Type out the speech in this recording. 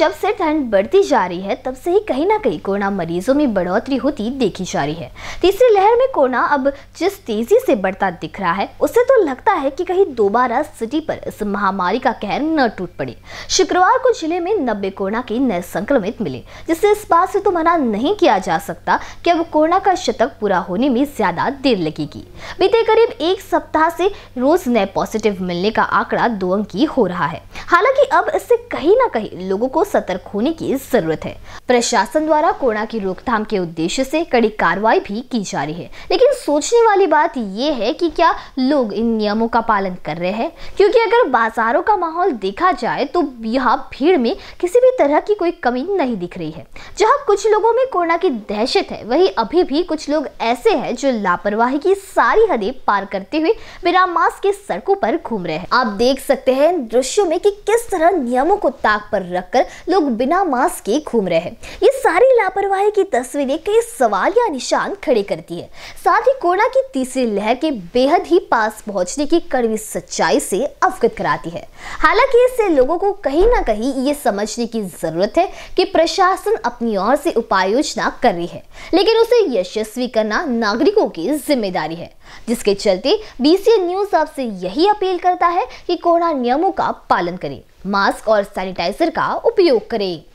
जब से ठंड बढ़ती जा रही है तब से ही कहीं ना कहीं कोरोना मरीजों में बढ़ोतरी होती देखी जा रही है तीसरी लहर में कोरोना अब जिस तेजी से बढ़ता दिख रहा है उससे तो लगता है कि कहीं दोबारा सिटी पर इस महामारी का कहर न टूट पड़े शुक्रवार को जिले में नब्बे कोरोना के नए संक्रमित मिले जिससे इस बात से तो मना नहीं किया जा सकता कि अब कोरोना का शतक पूरा होने में ज्यादा देर लगेगी बीते करीब एक सप्ताह से रोज नए पॉजिटिव मिलने का आंकड़ा दो अंकी हो रहा है हालांकि अब इससे कहीं ना कहीं लोगों को सतर्क होने की जरूरत है प्रशासन द्वारा कोरोना की रोकथाम के उद्देश्य से कड़ी कार्रवाई भी की जा रही है लेकिन सोचने वाली बात यह है कि क्या लोग इन नियमों का पालन कर रहे हैं क्योंकि अगर बाजारों का माहौल देखा जाए तो यहाँ भीड़ में किसी भी तरह की कोई कमी नहीं दिख रही है जहाँ कुछ लोगों में कोरोना की दहशत है वहीं अभी भी कुछ लोग ऐसे हैं जो लापरवाही की सारी हदें पार करते हुए बिना मास्क के सड़कों पर घूम रहे हैं आप देख सकते हैं दृश्यों में कि किस तरह नियमों को ताक पर रखकर लोग बिना मास्क के घूम रहे हैं ये सारी लापरवाही की तस्वीरें कई सवाल या निशान खड़े करती है साथ ही कोरोना की तीसरी लहर के बेहद ही पास पहुंचने की कड़वी सच्चाई से अवगत कराती है हालांकि इससे लोगों को कहीं ना कहीं ये समझने की जरूरत है कि प्रशासन अपनी ओर से उपाय योजना कर रही है लेकिन उसे यशस्वी करना नागरिकों की जिम्मेदारी है जिसके चलते बीसी न्यूज आपसे यही अपील करता है कि कोरोना नियमों का पालन करें मास्क और सैनिटाइजर का उपयोग करें